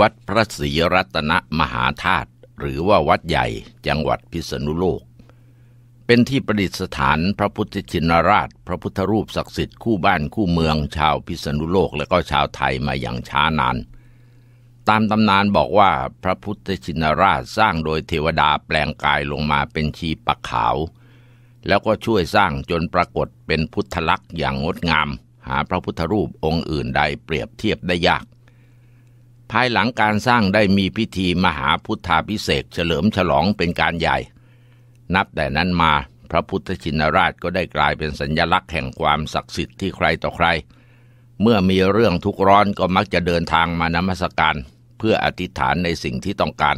วัดพระศรีรัตนมหาธาตุหรือว่าวัดใหญ่จังหวัดพิษณุโลก เป็นที่ประดิษฐานพระพุทธชินราช พระพุทธรูปศักดิ์สิทธิ์คู่บ้านคู่เมืองชาวพิษณุโลกและก็ชาวไทยมาอย่างช้านาน ตามตำนานบอกว่าพระพุทธชินราชสร้างโดยเทวดาแปลงกายลงมาเป็นชีปักขาว แล้วก็ช่วยสร้างจนปรากฏเป็นพุทธลักษณ์อย่างงดงาม หาพระพุทธรูปองค์อื่นใดเปรียบเทียบได้ยากภายหลังการสร้างได้มีพิธีมหาพุทธาพิเศษเฉลิมฉลองเป็นการใหญ่ นับแต่นั้นมาพระพุทธชินราชก็ได้กลายเป็นสัญญลักษณ์แห่งความศักดิ์สิทธิ์ที่ใครต่อใคร เมื่อมีเรื่องทุกร้อนก็มักจะเดินทางมานมัสการเพื่ออธิษฐานในสิ่งที่ต้องการ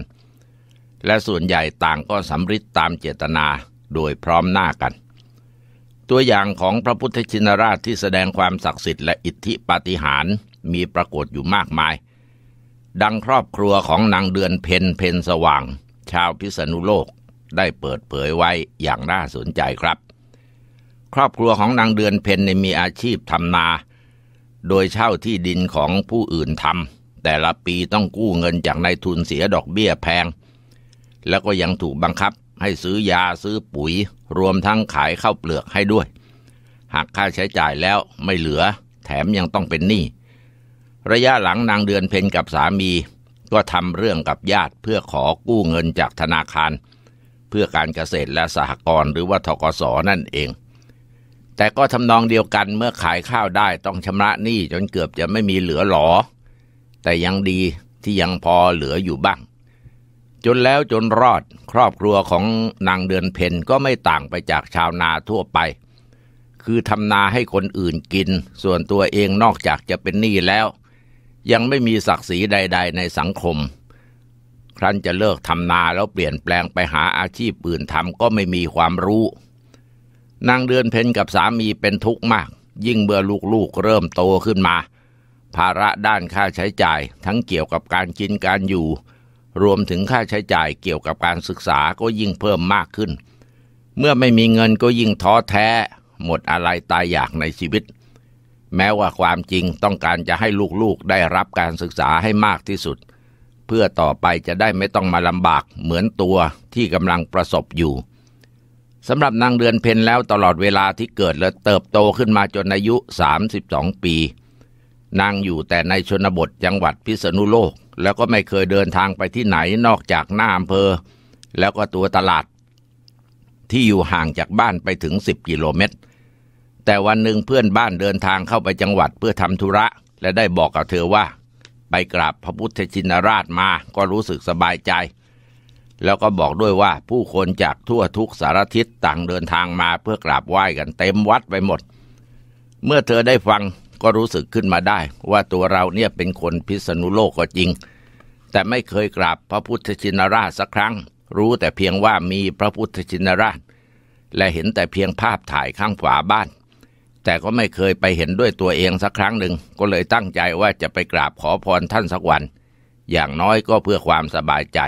และส่วนใหญ่ต่างก็สำริดตามเจตนาโดยพร้อมหน้ากัน ตัวอย่างของพระพุทธชินราชที่แสดงความศักดิ์สิทธิ์และอิทธิปาฏิหาริย์มีปรากฏอยู่มากมายดังครอบครัวของนางเดือนเพนเพนสว่าง ชาวพิษณุโลกได้เปิดเผยไว้อย่างน่าสนใจครับ ครอบครัวของนางเดือนเพนในมีอาชีพทำนา โดยเช่าที่ดินของผู้อื่นทำแต่ละปีต้องกู้เงินจากนายทุนเสียดอกเบี้ยแพง แล้วก็ยังถูกบังคับให้ซื้อยาซื้อปุ๋ย รวมทั้งขายข้าวเปลือกให้ด้วย หากค่าใช้จ่ายแล้วไม่เหลือแถมยังต้องเป็นหนี้ระยะหลังนางเดือนเพ็ญกับสามีก็ทำเรื่องกับญาติเพื่อขอกู้เงินจากธนาคาร เพื่อการเกษตรและสหกรณ์หรือว่าทกศนั่นเอง แต่ก็ทำนองเดียวกันเมื่อขายข้าวได้ต้องชำระหนี้จนเกือบจะไม่มีเหลือหลอแต่ยังดีที่ยังพอเหลืออยู่บ้าง จนแล้วจนรอดครอบครัวของนางเดือนเพ็ญก็ไม่ต่างไปจากชาวนาทั่วไป คือทำนาให้คนอื่นกิน ส่วนตัวเองนอกจากจะเป็นหนี้แล้วยังไม่มีศักดิ์ศรีใด ๆ ในสังคม ครั้นจะเลิกทำนาแล้วเปลี่ยนแปลงไปหาอาชีพอื่นทำก็ไม่มีความรู้นางเดือนเพนกับสามีเป็นทุกข์มาก ยิ่งเมื่อลูกๆเริ่มโตขึ้นมา ภาระด้านค่าใช้จ่าย ทั้งเกี่ยวกับการกินการอยู่ รวมถึงค่าใช้จ่ายเกี่ยวกับการศึกษาก็ยิ่งเพิ่มมากขึ้น เมื่อไม่มีเงินก็ยิ่งท้อแท้ หมดอะไรตายอยากในชีวิตแม้ว่าความจริงต้องการจะให้ลูกๆได้รับการศึกษาให้มากที่สุด เพื่อต่อไปจะได้ไม่ต้องมาลำบากเหมือนตัวที่กำลังประสบอยู่ สำหรับนางเดือนเพนแล้วตลอดเวลาที่เกิดและเติบโตขึ้นมาจนอายุ 32 ปีนางอยู่แต่ในชนบทจังหวัดพิษณุโลกแล้วก็ไม่เคยเดินทางไปที่ไหนนอกจากหน้าอำเภอแล้วก็ตัวตลาด ที่อยู่ห่างจากบ้านไปถึง10กิโลเมตรแต่วันหนึ่งเพื่อนบ้านเดินทางเข้าไปจังหวัดเพื่อทำธุระ และได้บอกกับเธอว่าไปกราบพระพุทธชินราชมาก็รู้สึกสบายใจ แล้วก็บอกด้วยว่าผู้คนจากทั่วทุกสารทิศต่างเดินทางมาเพื่อกราบไหว้กันเต็มวัดไปหมด เมื่อเธอได้ฟังก็รู้สึกขึ้นมาได้ว่าตัวเราเนี่ยเป็นคนพิษณุโลกก็จริง แต่ไม่เคยกราบพระพุทธชินราชสักครั้ง รู้แต่เพียงว่ามีพระพุทธชินราช และเห็นแต่เพียงภาพถ่ายข้างฝาบ้านแต่ก็ไม่เคยไปเห็นด้วยตัวเองสักครั้งหนึ่งก็เลยตั้งใจว่าจะไปกราบขอพรท่านสักวัน อย่างน้อยก็เพื่อความสบายใจ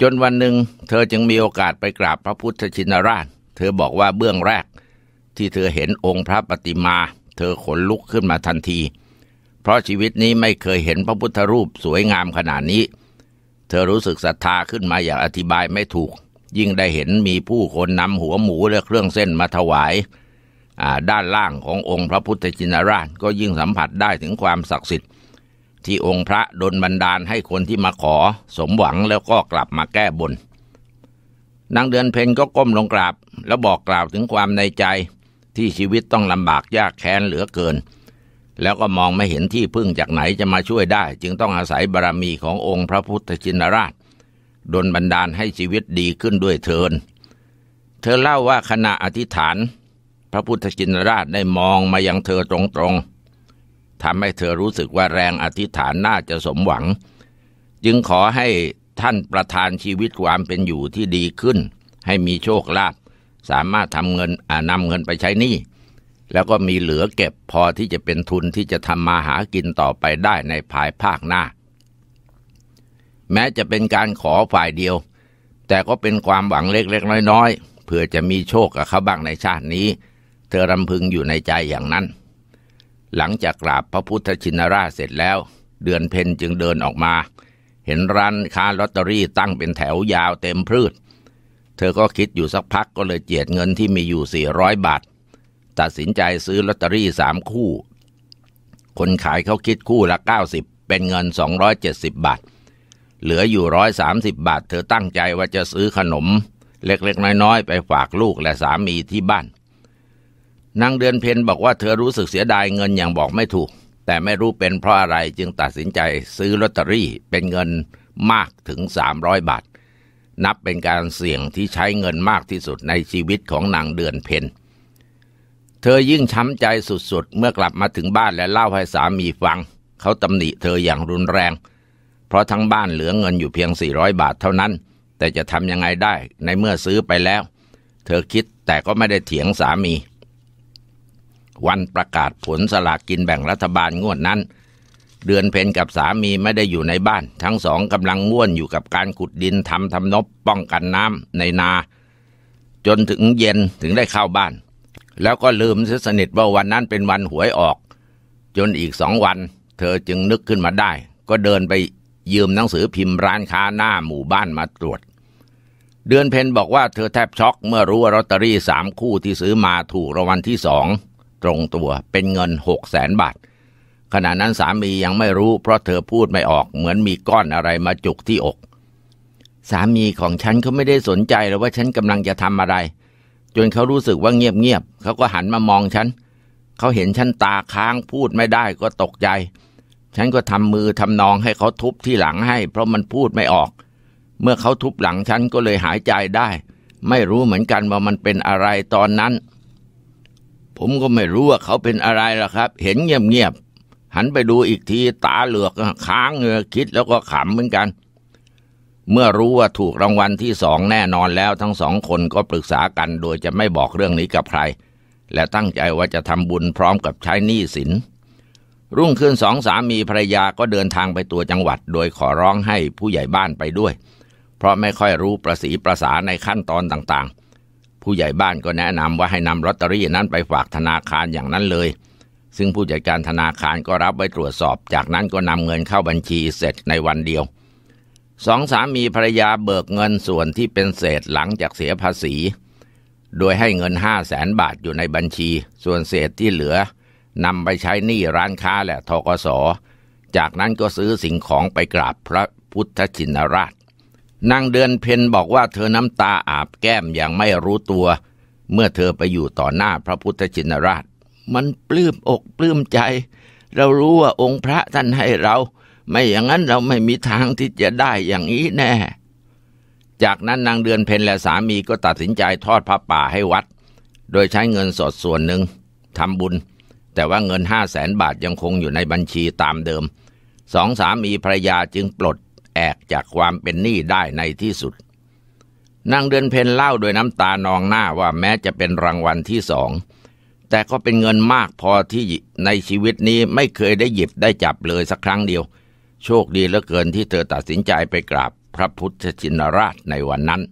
จนวันหนึ่งเธอจึงมีโอกาสไปกราบพระพุทธชินราชเธอบอกว่าเบื้องแรก ที่เธอเห็นองค์พระปฏิมา เธอขนลุกขึ้นมาทันที เพราะชีวิตนี้ไม่เคยเห็นพระพุทธรูปสวยงามขนาดนี้ เธอรู้สึกศรัทธาขึ้นมาอย่างอธิบายไม่ถูก ยิ่งได้เห็นมีผู้คนนำหัวหมูและเครื่องเส้นมาถวายด้านล่างขององค์พระพุทธจินราชก็ยิ่งสัมผัสได้ถึงความศักดิ์สิทธิ์ ที่องค์พระดลบันดาลให้คนที่มาขอสมหวังแล้วก็กลับมาแก้บนนางเดือนเพนก็ก้มลงกราบ แล้วบอกกล่าวถึงความในใจที่ชีวิตต้องลำบากยากแค้นเหลือเกิน แล้วก็มองไม่เห็นที่พึ่งจากไหนจะมาช่วยได้ จึงต้องอาศัยบารมีขององค์พระพุทธชินราชดลบันดาลให้ชีวิตดีขึ้นด้วยเทินเธอเล่าว่าขณะอธิษฐานพระพุทธจินราชได้มองมายังเธอตรงๆทำให้เธอรู้สึกว่าแรงอธิษฐานน่าจะสมหวัง จึงขอให้ท่านประทานชีวิตความเป็นอยู่ที่ดีขึ้น ให้มีโชคลาภ สามารถทำเงินนำเงินไปใช้หนี้แล้วก็มีเหลือเก็บพอที่จะเป็นทุนที่จะทำมาหากินต่อไปได้ในภายภาคหน้า แม้จะเป็นการขอฝ่ายเดียว แต่ก็เป็นความหวังเล็กๆ น้อย ๆ เพื่อจะมีโชคกับเขาบ้างในชาตินี้ธอรำพึงอยู่ในใจอย่างนั้น หลังจากกราบพระพุทธชินราชเสร็จแล้ว เดือนเพนจึงเดินออกมา เห็นร้านค้าลอตเตอรี่ตั้งเป็นแถวยาวเต็มพืช เธอก็คิดอยู่สักพักก็เลยเจียดเงินที่มีอยู่400บาท ตัดสินใจซื้อลอตเตอรี่สามคู่ คนขายเขาคิดคู่ละ 90 เป็นเงิน 270 บาท เหลืออยู่ 130 บาท เธอตั้งใจว่าจะซื้อขนมเล็กๆน้อยๆไปฝากลูกและสามีที่บ้านนางเดือนเพนบอกว่าเธอรู้สึกเสียดายเงินอย่างบอกไม่ถูก แต่ไม่รู้เป็นเพราะอะไรจึงตัดสินใจซื้อลอตเตอรี่เป็นเงินมากถึง300บาท นับเป็นการเสี่ยงที่ใช้เงินมากที่สุดในชีวิตของนางเดือนเพนเธอยิ่งช้ำใจสุดๆเมื่อกลับมาถึงบ้านและเล่าให้สามีฟัง เขาตำหนิเธออย่างรุนแรง เพราะทั้งบ้านเหลือเงินอยู่เพียง400บาทเท่านั้น แต่จะทำยังไงได้ในเมื่อซื้อไปแล้ว เธอคิดแต่ก็ไม่ได้เถียงสามีวันประกาศผลสลากกินแบ่งรัฐบาลงวดนั้น เดือนเพนกับสามีไม่ได้อยู่ในบ้าน ทั้งสองกำลังง่วนอยู่กับการขุดดินทำทำนบ ป้องกันน้ำในนา จนถึงเย็นถึงได้เข้าบ้าน แล้วก็ลืมเสีสนิทว่าวันนั้นเป็นวันหวยออก จนอีกสองวัน เธอจึงนึกขึ้นมาได้ ก็เดินไปยืมหนังสือพิมพ์ร้านค้าหน้าหมู่บ้านมาตรวจ เดือนเพนบอกว่าเธอแทบช็อกเมื่อรู้ว่าลอตเตอรี่สามคู่ที่ซื้อมาถูกรางวัลที่สองตรงตัวเป็นเงินหกแสนบาทขณะนั้นสามียังไม่รู้ เพราะเธอพูดไม่ออกเหมือนมีก้อนอะไรมาจุกที่อก สามีของฉันเขาไม่ได้สนใจเลยว่าฉันกำลังจะทำอะไร จนเขารู้สึกว่าเงียบๆเขาก็หันมามองฉันเขาเห็นฉันตาค้างพูดไม่ได้ก็ตกใจ ฉันก็ทำมือทำนองให้เขาทุบที่หลังให้ เพราะมันพูดไม่ออก เมื่อเขาทุบหลังฉันก็เลยหายใจได้ ไม่รู้เหมือนกันว่ามันเป็นอะไรตอนนั้นผมก็ไม่รู้ว่าเขาเป็นอะไรล่ะครับ เห็นเงียบๆ หันไปดูอีกทีตาเหลือกค้างเงือคิดแล้วก็ขำเหมือนกัน เมื่อรู้ว่าถูกรางวัลที่สองแน่นอนแล้วทั้งสองคนก็ปรึกษากันโดยจะไม่บอกเรื่องนี้กับใคร และตั้งใจว่าจะทำบุญพร้อมกับใช้หนี้สิน รุ่งขึ้นสองสามีภรรยาก็เดินทางไปตัวจังหวัดโดยขอร้องให้ผู้ใหญ่บ้านไปด้วย เพราะไม่ค่อยรู้ประสีประสาในขั้นตอนต่างๆผู้ใหญ่บ้านก็แนะนำว่าให้นำลอตเตอรี่นั้นไปฝากธนาคารอย่างนั้นเลย ซึ่งผู้จัดการธนาคารก็รับไว้ตรวจสอบ จากนั้นก็นำเงินเข้าบัญชีเสร็จในวันเดียวสองสามีภรรยาเบิกเงินส่วนที่เป็นเศษหลังจากเสียภาษีโดยให้เงินห้าแสนบาทอยู่ในบัญชี ส่วนเศษที่เหลือนำไปใช้หนี้ร้านค้าและทกศจากนั้นก็ซื้อสิ่งของไปกราบพระพุทธชินราชนางเดือนเพนบอกว่าเธอน้ำตาอาบแก้มอย่างไม่รู้ตัว เมื่อเธอไปอยู่ต่อหน้าพระพุทธจินราช มันปลื้มอกปลื้มใจ เรารู้ว่าองค์พระท่านให้เรา ไม่อย่างนั้นเราไม่มีทางที่จะได้อย่างนี้แน่ จากนั้นนางเดือนเพนและสามีก็ตัดสินใจทอดพระป่าให้วัด โดยใช้เงินสดส่วนหนึ่งทำบุญ แต่ว่าเงินห้าแสนบาทยังคงอยู่ในบัญชีตามเดิมสองสามีภรรยาจึงปลดแอกจากความเป็นหนี้ได้ในที่สุด นางเดือนเพนเล่าโดยน้ำตานองหน้าว่าแม้จะเป็นรางวัลที่สอง แต่ก็เป็นเงินมากพอที่ในชีวิตนี้ไม่เคยได้หยิบได้จับเลยสักครั้งเดียว โชคดีเหลือเกินที่เธอตัดสินใจไปกราบพระพุทธชินราชในวันนั้น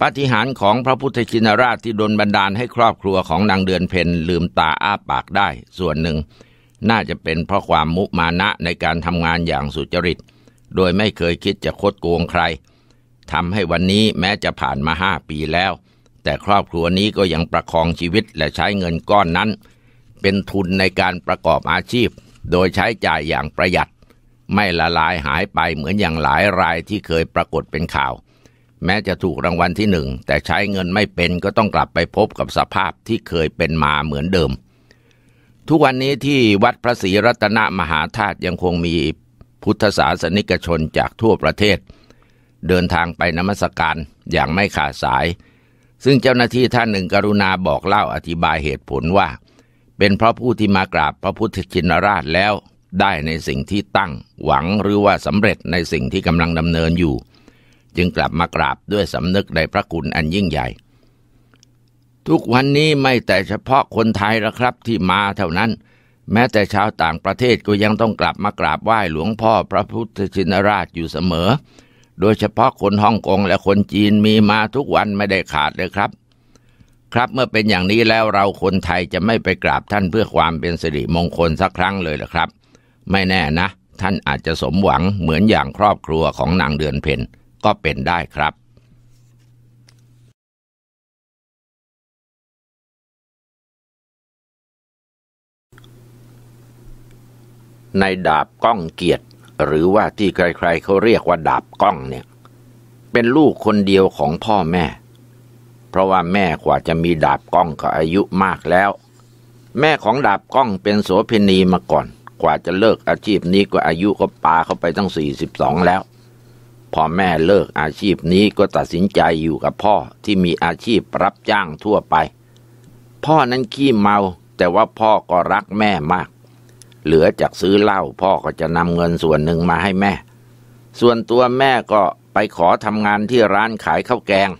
ปาฏิหาริย์ของพระพุทธชินราชที่ดนบันดาลให้ครอบครัวของนางเดือนเพนลืมตาอ้าปากได้ส่วนหนึ่ง น่าจะเป็นเพราะความมุมานะในการทำงานอย่างสุจริตโดยไม่เคยคิดจะคดโกงใครทำให้วันนี้แม้จะผ่านมาห้าปีแล้ว แต่ครอบครัวนี้ก็ยังประคองชีวิตและใช้เงินก้อนนั้น เป็นทุนในการประกอบอาชีพ โดยใช้จ่ายอย่างประหยัด ไม่ละลายหายไปเหมือนอย่างหลายรายที่เคยปรากฏเป็นข่าว แม้จะถูกรางวัลที่หนึ่งแต่ใช้เงินไม่เป็นก็ต้องกลับไปพบกับสภาพที่เคยเป็นมาเหมือนเดิม ทุกวันนี้ที่วัดพระศรีรัตนมหาธาตุยังคงมีพุทธศาสนิกชนจากทั่วประเทศ เดินทางไปนมัสการอย่างไม่ขาดสาย ซึ่งเจ้าหน้าที่ท่านหนึ่งกรุณาบอกเล่าอธิบายเหตุผลว่า เป็นเพราะผู้ที่มากราบพระพุทธชินราชแล้วได้ในสิ่งที่ตั้งหวังหรือว่าสำเร็จในสิ่งที่กำลังดำเนินอยู่ จึงกลับมากราบด้วยสำนึกในพระคุณอันยิ่งใหญ่ ทุกวันนี้ไม่แต่เฉพาะคนไทยละครับที่มาเท่านั้นแม้แต่ชาวต่างประเทศก็ยังต้องกลับมากราบไหว้หลวงพ่อพระพุทธชินราชอยู่เสมอ โดยเฉพาะคนฮ่องกงและคนจีนมีมาทุกวันไม่ได้ขาดเลยครับ ครับเมื่อเป็นอย่างนี้แล้วเราคนไทยจะไม่ไปกราบท่านเพื่อความเป็นสิริมงคลสักครั้งเลยหรอครับ ไม่แน่นะท่านอาจจะสมหวังเหมือนอย่างครอบครัวของนางเดือนเพนก็เป็นได้ครับในดาบก้องเกียรติ หรือว่าที่ใครๆเขาเรียกว่าดาบก้องเนี่ยเป็นลูกคนเดียวของพ่อแม่เพราะว่าแม่กว่าจะมีดาบก้องก็อายุมากแล้ว แม่ของดาบก้องเป็นโสเภณีมาก่อน กว่าจะเลิกอาชีพนี้ก็อายุก็ปาเข้าไปตั้งส2ี่ิบสองแล้วพอแม่เลิกอาชีพนี้ก็ตัดสินใจอยู่กับพ่อที่มีอาชีพรับจ้างทั่วไป พ่อนั้นขี้เมา แต่ว่าพ่อก็รักแม่มากเหลือจากซื้อเหล้าพ่อก็จะนำเงินส่วนหนึ่งมาให้แม่ ส่วนตัวแม่ก็ไปขอทำงานที่ร้านขายข้าวแกง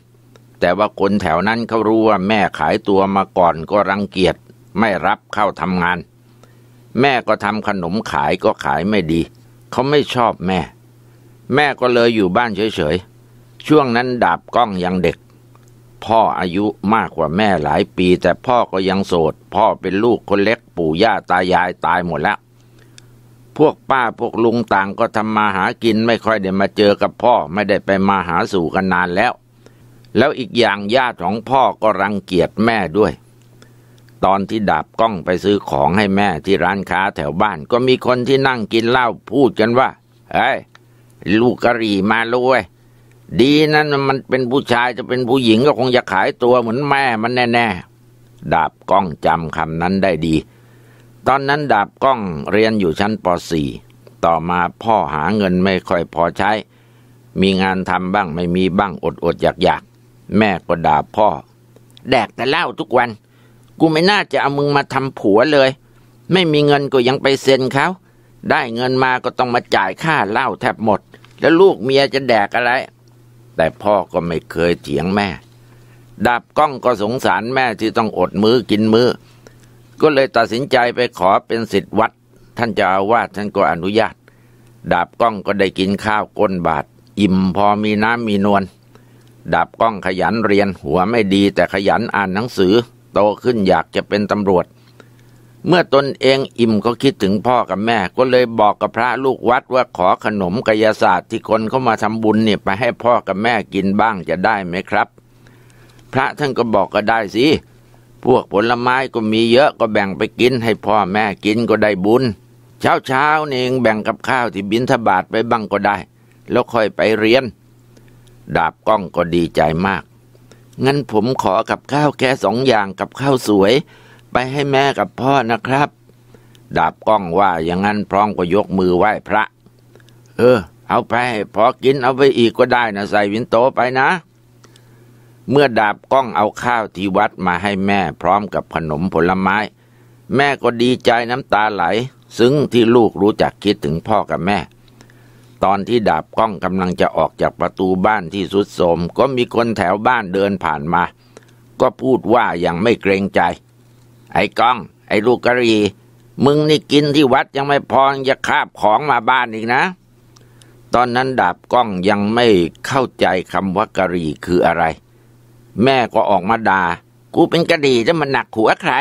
แต่ว่าคนแถวนั้นเขารู้ว่าแม่ขายตัวมาก่อนก็รังเกียจไม่รับเข้าทำงาน แม่ก็ทำขนมขายก็ขายไม่ดี เขาไม่ชอบแม่ แม่ก็เลยอยู่บ้านเฉยๆ ช่วงนั้นดาบกล้องยังเด็กพ่ออายุมากกว่าแม่หลายปีแต่พ่อก็ยังโสด พ่อเป็นลูกคนเล็กปู่ย่าตายายตายหมดแล้วพวกป้าพวกลุงต่างก็ทำมาหากินไม่ค่อยได้มาเจอกับพ่อไม่ได้ไปมาหาสู่กันนานแล้ว แล้วอีกอย่างญาติของพ่อก็รังเกียจแม่ด้วย ตอนที่ดาบกล้องไปซื้อของให้แม่ที่ร้านค้าแถวบ้านก็มีคนที่นั่งกินเหล้าพูดกันว่าเฮ้ยลูกกะหรี่มาุ้ยดีนั่นมันเป็นผู้ชายจะเป็นผู้หญิงก็คงจะขายตัวเหมือนแม่มันแน่ ๆ ดาบก้องจำคำนั้นได้ดี ตอนนั้นดาบก้องเรียนอยู่ชั้นป .4 ต่อมาพ่อหาเงินไม่ค่อยพอใช้ มีงานทำบ้างไม่มีบ้างอดออยากอยาก แม่ก็ด่าพ่อ แดกแต่เหล้าทุกวัน กูไม่น่าจะเอามึงมาทำผัวเลย ไม่มีเงินก็ยังไปเซ็นเขาได้เงินมาก็ต้องมาจ่ายค่าเหล้าแทบหมด แล้วลูกเมียจะแดกอะไรแต่พ่อก็ไม่เคยเถียงแม่ ดาบก้องก็สงสารแม่ที่ต้องอดมือ้อกินมือ้อ ก็เลยตัดสินใจไปขอเป็นสิทธิ์วัด ท่านจะอาวาสท่านก็อนุญาต ดาบก้องก็ได้กินข้าวก้นบาท อิ่มพอมีน้ำมีนวล ดาบก้องขยันเรียนหัวไม่ดีแต่ขยันอ่านหนังสือ โตขึ้นอยากจะเป็นตำรวจเมื่อตนเองอิ่มก็คิดถึงพ่อกับแม่ก็เลยบอกกับพระลูกวัดว่าขอขนมกายศาสตร์ที่คนเข้ามาทำบุญเนี่ยไปให้พ่อกับแม่กินบ้างจะได้ไหมครับ พระท่านก็บอกก็ได้สิ พวกผลไม้ก็มีเยอะก็แบ่งไปกินให้พ่อแม่กินก็ได้บุญ เช้าเช้านี่เองแบ่งกับข้าวที่บินทบาทไปบ้างก็ได้ แล้วค่อยไปเรียน ดาบก้องก็ดีใจมากงั้นผมขอกับข้าวแค่สองอย่างกับข้าวสวยไปให้แม่กับพ่อนะครับ ดาบก้องว่าอย่างนั้นพร้อมก็ยกมือไหว้พระ เออ เอาไปพอกินเอาไปอีกก็ได้นะใส่วินโตไปนะ เมื่อดาบก้องเอาข้าวที่วัดมาให้แม่พร้อมกับขนมผลไม้ แม่ก็ดีใจน้ำตาไหล ซึ้งที่ลูกรู้จักคิดถึงพ่อกับแม่ ตอนที่ดาบกล้องกำลังจะออกจากประตูบ้านที่สุดโสมก็มีคนแถวบ้านเดินผ่านมา ก็พูดว่าอย่างไม่เกรงใจไอ้ก้อง ไอ้ลูกกะรี มึงนี่กินที่วัดยังไม่พอจะคาบของมาบ้านอีกนะ ตอนนั้นดาบก้องยังไม่เข้าใจคำว่ากะรีคืออะไร แม่ก็ออกมาดา่า กูเป็นกะดีจะมันหนักหัวใคร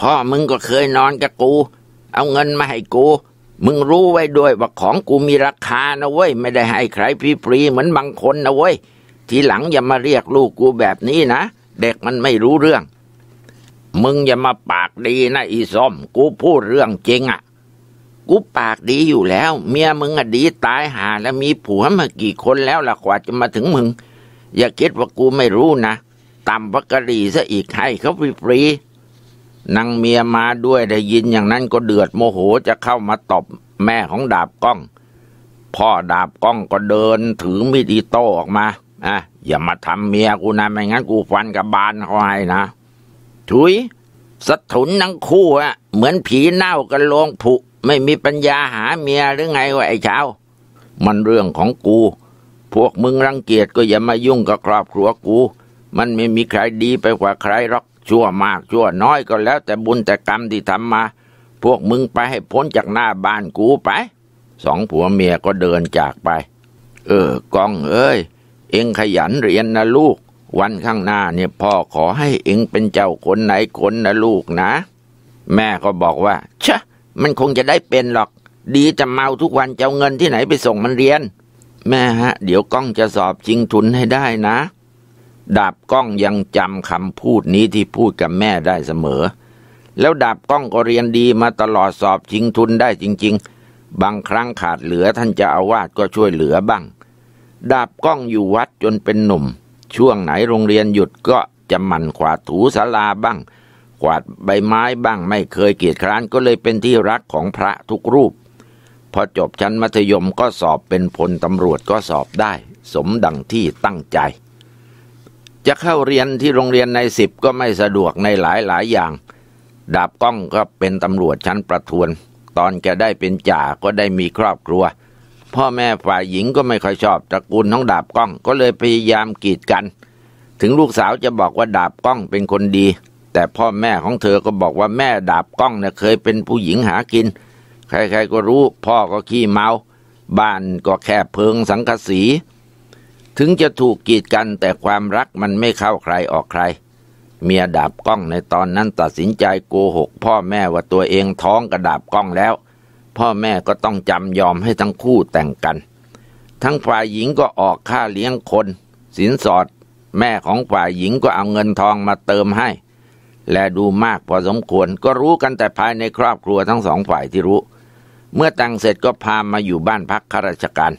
พ่อมึงก็เคยนอนกับกู เอาเงินมาให้กู มึงรู้ไว้ด้วยว่าของกูมีราคานะเว้ย ไม่ได้ให้ใครฟรีๆเหมือนบางคนนะเว้ย ทีหลังอย่ามาเรียกลูกกูแบบนี้นะ เด็กมันไม่รู้เรื่องมึงอย่ามาปากดีนะอีส้มกูพูดเรื่องจริงอะ่ะ กูปากดีอยู่แล้ว เมียมึงอะดีตายหาแล้วมีผัวมากี่คนแล้วล่ะกว่าจะมาถึงมึง อย่าคิดว่ากูไม่รู้นะตำบักกะรีซะอีกให้เขาฟรีๆนางเมียมาด้วยได้ยินอย่างนั้นก็เดือดโมโหจะเข้ามาตบแม่ของดาบก้อง พ่อดาบก้องก็เดินถือมีดอิโต้ออกมาอ่ะอย่ามาทำเมียกูนะไม่งั้นกูฟันกับบานเขาให้นะถุยสถุนนังคู่อะเหมือนผีเน่ากันลงผุ ไม่มีปัญญาหาเมียหรือไงวะไอ้เช้า มันเรื่องของกู พวกมึงรังเกียจก็อย่ามายุ่งกับครอบครัวกู มันไม่มีใครดีไปกว่าใครหรอกชั่วมากชั่วน้อยก็แล้วแต่บุญแต่กรรมที่ทำมา พวกมึงไปให้พ้นจากหน้าบ้านกูไป สองผัวเมียก็เดินจากไป เออกองเอ้ยเอ็งขยันเรียนนะลูกวันข้างหน้าเนี่ยพ่อขอให้เองเป็นเจ้าคนไหนคนนะลูกนะ แม่ก็บอกว่าชะมันคงจะได้เป็นหรอก ดีจะเมาทุกวันจ้าเงินที่ไหนไปส่งมันเรียน แม่ฮะ เดี๋ยวก้องจะสอบจริงทุนให้ได้นะดาบก้องยังจำคำพูดนี้ที่พูดกับแม่ได้เสมอ แล้วดาบก้องก็เรียนดีมาตลอดสอบจริงทุนได้จริง ๆ บางครั้งขาดเหลือท่านจะอาวาสก็ช่วยเหลือบ้างดาบก้องอยู่วัดจนเป็นหนุ่มช่วงไหนโรงเรียนหยุดก็จะหมั่นขวาดถูศาลาบ้าง ขวาดใบไม้บ้าง ไม่เคยเกียจคร้านก็เลยเป็นที่รักของพระทุกรูป พอจบชั้นมัธยมก็สอบเป็นพลตำรวจก็สอบได้สมดังที่ตั้งใจ จะเข้าเรียนที่โรงเรียนในสิบก็ไม่สะดวกในหลายหลายอย่าง ดาบก้องก็เป็นตำรวจชั้นประทวน ตอนแกได้เป็นจ่าก็ได้มีครอบครัวพ่อแม่ฝ่ายหญิงก็ไม่ค่อยชอบตระกูลน้องดาบก้อง ก็เลยพยายามกีดกัน ถึงลูกสาวจะบอกว่าดาบก้องเป็นคนดี แต่พ่อแม่ของเธอก็บอกว่าแม่ดาบก้องเนี่ยเคยเป็นผู้หญิงหากิน ใครๆก็รู้ พ่อก็ขี้เมาบ้านก็แค่เพิงสังกสีถึงจะถูกกีดกันแต่ความรักมันไม่เข้าใครออกใครเมียดาบก้องในตอนนั้นตัดสินใจโกหกพ่อแม่ว่าตัวเองท้องกับดาบก้องแล้วพ่อแม่ก็ต้องจำยอมให้ทั้งคู่แต่งกัน ทั้งฝ่ายหญิงก็ออกค่าเลี้ยงคน สินสอด แม่ของฝ่ายหญิงก็เอาเงินทองมาเติมให้ และดูมากพอสมควรก็รู้กันแต่ภายในครอบครัวทั้งสองฝ่ายที่รู้ เมื่อแต่งเสร็จก็พามาอยู่บ้านพักข้าราชการ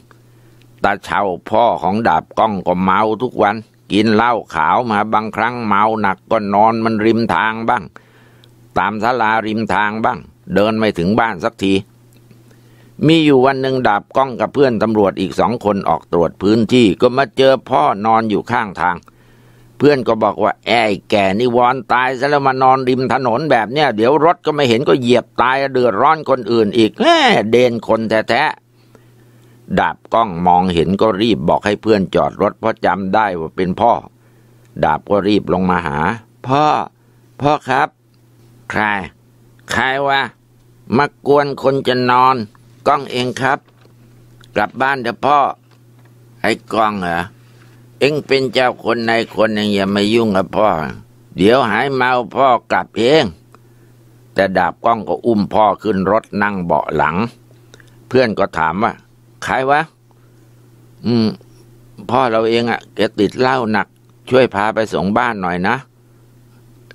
ตาเชาพ่อของดาบก้องก็เมาทุกวัน กินเหล้าขาวมาบางครั้งเมาหนักก็นอนมันริมทางบ้าง ตามศาลาริมทางบ้าง เดินไม่ถึงบ้านสักทีมีอยู่วันหนึ่งดาบก้องกับเพื่อนตำรวจอีกสองคนออกตรวจพื้นที่ ก็มาเจอพ่อนอนอยู่ข้างทาง เพื่อนก็บอกว่าแอ้ แก่นี่วอนตายซะแล้วมานอนริมถนนแบบเนี้ยเดี๋ยวรถก็ไม่เห็นก็เหยียบตายเดือดร้อนคนอื่นอีกแหมเดนคนแท้ๆดาบก้องมองเห็นก็รีบบอกให้เพื่อนจอดรถเพราะจำได้ว่าเป็นพ่อดาบก็รีบลงมาหาพ่อพ่อครับ ใคร ใครวะมากวนคนจะนอนกล้องเองครับกลับบ้านเถอะพ่อ ไอ้กล้องเหรอเองเป็นเจ้าคนในคนเองอย่ามายุ่งกับพ่อเดี๋ยวหายเมาพ่อกลับเอง แต่ดาบกล้องก็อุ้มพ่อขึ้นรถนั่งเบาะหลัง เพื่อนก็ถามว่าใครวะอืม พ่อเราเองอะ่ะแกติดเหล้าหนัก ช่วยพาไปส่งบ้านหน่อยนะ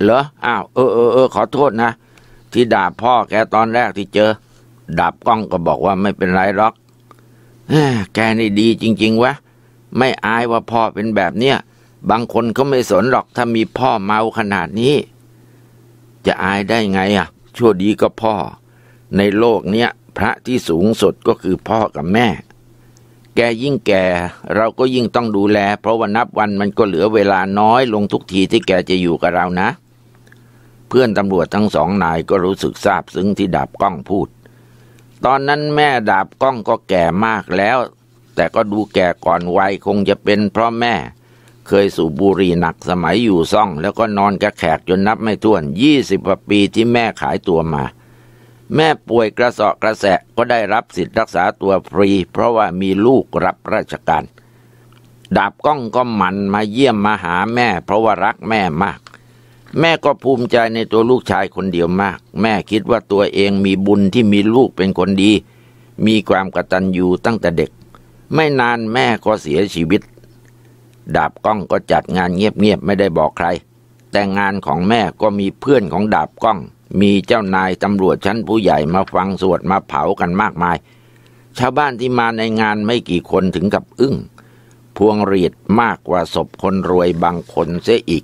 เหรออ้าวเออเออเออขอโทษนะที่ด่าพ่อแกตอนแรกที่เจอดาบก้องก็บอกว่าไม่เป็นไรหรอกแกนี่ดีจริง ๆวะ ไม่อายว่าพ่อเป็นแบบเนี้ย บางคนเขาไม่สนหรอกถ้ามีพ่อเมาขนาดนี้ จะอายได้ไงอ่ะ ชั่วดีก็พ่อ ในโลกเนี้ยพระที่สูงสุดก็คือพ่อกับแม่ แกยิ่งแก่ เราก็ยิ่งต้องดูแล เพราะว่านับวันมันก็เหลือเวลาน้อย ลงทุกทีที่แกจะอยู่กับเรานะ เพื่อนตำรวจทั้งสองนาย ก็รู้สึกซาบซึ้งที่ดาบก้องพูดตอนนั้นแม่ดาบก้องก็แก่มากแล้ว แต่ก็ดูแก่ก่อนวัยคงจะเป็นเพราะแม่เคยสูบบุหรี่หนักสมัยอยู่ซ่องแล้วก็นอนกระแขกจนนับไม่ถ้วนยี่สิบปีที่แม่ขายตัวมา แม่ป่วยกระสอบกระแสะก็ได้รับสิทธิ์รักษาตัวฟรี เพราะว่ามีลูกรับราชการดาบก้องก็หมั่นมาเยี่ยมมาหาแม่ เพราะว่ารักแม่มากแม่ก็ภูมิใจในตัวลูกชายคนเดียวมาก แม่คิดว่าตัวเองมีบุญที่มีลูกเป็นคนดี มีความกตัญญูตั้งแต่เด็ก ไม่นานแม่ก็เสียชีวิต ดาบก้องก็จัดงานเงียบๆ ไม่ได้บอกใคร แต่งานของแม่ก็มีเพื่อนของดาบก้อง มีเจ้านายตำรวจชั้นผู้ใหญ่มาฟังสวดมาเผากันมากมาย ชาวบ้านที่มาในงานไม่กี่คนถึงกับอึง้ง พวงรีดมากกว่าศพคนรวยบางคนเสียอีก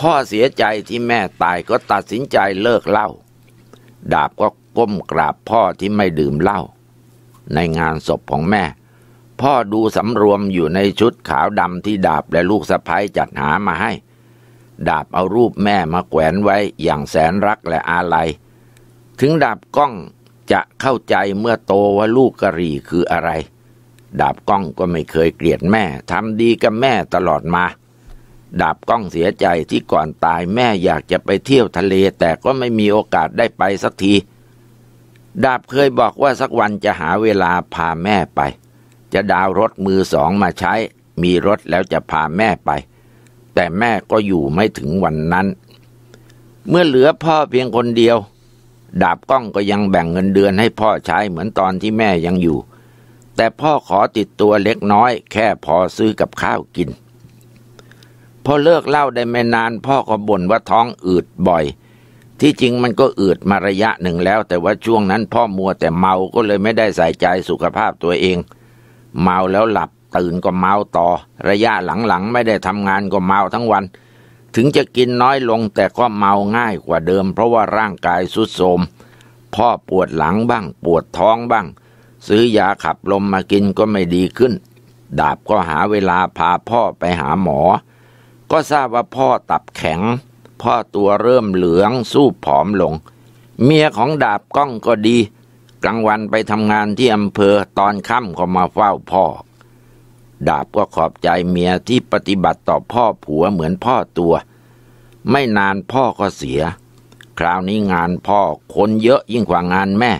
พ่อเสียใจที่แม่ตายก็ตัดสินใจเลิกเหล้าดาบก็ก้มกราบพ่อที่ไม่ดื่มเหล้าในงานศพของแม่ พ่อดูสำรวมอยู่ในชุดขาวดำที่ดาบและลูกสะพ้ยจัดหามาให้ ดาบเอารูปแม่มาแขวนไว้อย่างแสนรักและอาลัย ถึงดาบก้องจะเข้าใจเมื่อโตว่าลูกกะรีคืออะไร ดาบก้องก็ไม่เคยเกลียดแม่ทำดีกับแม่ตลอดมาดาบก้องเสียใจที่ก่อนตายแม่อยากจะไปเที่ยวทะเลแต่ก็ไม่มีโอกาสได้ไปสักที ดาบเคยบอกว่าสักวันจะหาเวลาพาแม่ไป จะดาวรถมือสองมาใช้มีรถแล้วจะพาแม่ไป แต่แม่ก็อยู่ไม่ถึงวันนั้น เมื่อเหลือพ่อเพียงคนเดียว ดาบก้องก็ยังแบ่งเงินเดือนให้พ่อใช้เหมือนตอนที่แม่ยังอยู่ แต่พ่อขอติดตัวเล็กน้อย แค่พอซื้อกับข้าวกินพอเลิกเหล้าได้ไม่นาน พ่อก็บ่นว่าท้องอืดบ่อย ที่จริงมันก็อืดมาระยะหนึ่งแล้วแต่ว่าช่วงนั้นพ่อมัวแต่เมาก็เลยไม่ได้ใส่ใจสุขภาพตัวเอง เมาแล้วหลับตื่นก็เมา ต่อ ระยะหลัง ๆ ไม่ได้ทำงานก็เมาทั้งวัน ถึงจะกินน้อยลงแต่ก็เมาง่ายกว่าเดิม เพราะว่าร่างกายสุดโทมพ่อปวดหลังบ้างปวดท้องบ้าง ซื้อยาขับลมมากินก็ไม่ดีขึ้น ดาบก็หาเวลาพาพ่อไปหาหมอก็ทราบว่าพ่อตับแข็ง พ่อตัวเริ่มเหลืองสู้ผอมลง เมียของดาบก้องก็ดีกลางวันไปทำงานที่อำเภอตอนค่ำก็มาเฝ้าพ่อ ดาบก็ขอบใจเมียที่ปฏิบัติต่อพ่อผัวเหมือนพ่อตัว ไม่นานพ่อก็เสีย คราวนี้งานพ่อคนเยอะยิ่งกว่างานแม่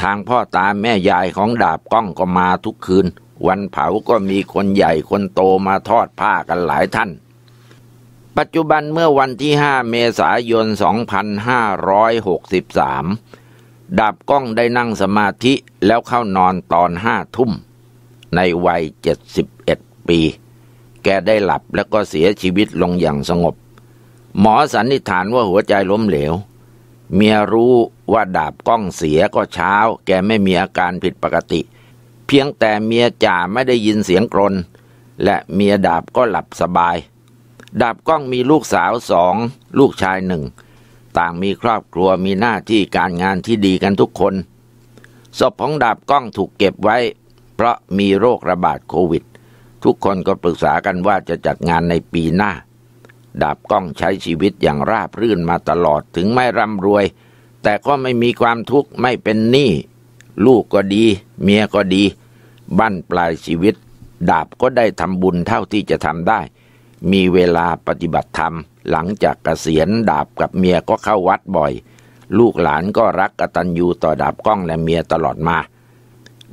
ทางพ่อตาแม่ยายของดาบก้องก็มาทุกคืน วันเผาก็มีคนใหญ่คนโตมาทอดผ้ากันหลายท่านปัจจุบันเมื่อวันที่ 5 เมษายน 2563 ดาบก้องได้นั่งสมาธิแล้วเข้านอนตอนห้าทุ่ม ในวัย 71 ปี แกได้หลับแล้วก็เสียชีวิตลงอย่างสงบ หมอสันนิษฐานว่าหัวใจล้มเหลว เมียรู้ว่าดาบก้องเสียก็เช้า แกไม่มีอาการผิดปกติ เพียงแต่เมียจ่าไม่ได้ยินเสียงกรน และเมียดาบก็หลับสบายดาบก้องมีลูกสาวสองลูกชายหนึ่งต่างมีครอบครัวมีหน้าที่การงานที่ดีกันทุกคนศพของดาบก้องถูกเก็บไว้ เพราะมีโรคระบาดโควิด ทุกคนก็ปรึกษากันว่าจะจัดงานในปีหน้า ดาบก้องใช้ชีวิตอย่างราบรื่นมาตลอดถึงไม่ร่ำรวย แต่ก็ไม่มีความทุกข์ไม่เป็นหนี้ลูกก็ดี เมียก็ดีบั้นปลายชีวิต ดาบก็ได้ทำบุญเท่าที่จะทำได้มีเวลาปฏิบัติธรรม หลังจากเกษียณดาบกับเมียก็เข้าวัดบ่อย ลูกหลานก็รักกตัญญูต่อดาบก้องและเมียตลอดมา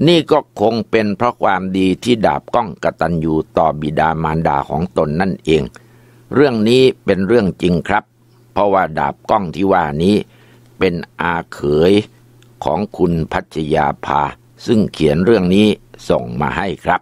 นี่ก็คงเป็นเพราะความดีที่ดาบก้องกตัญญูต่อบิดามารดาของตนนั่นเอง เรื่องนี้เป็นเรื่องจริงครับ เพราะว่าดาบก้องที่ว่านี้ เป็นอาเขยของคุณพัชยาภา ซึ่งเขียนเรื่องนี้ส่งมาให้ครับ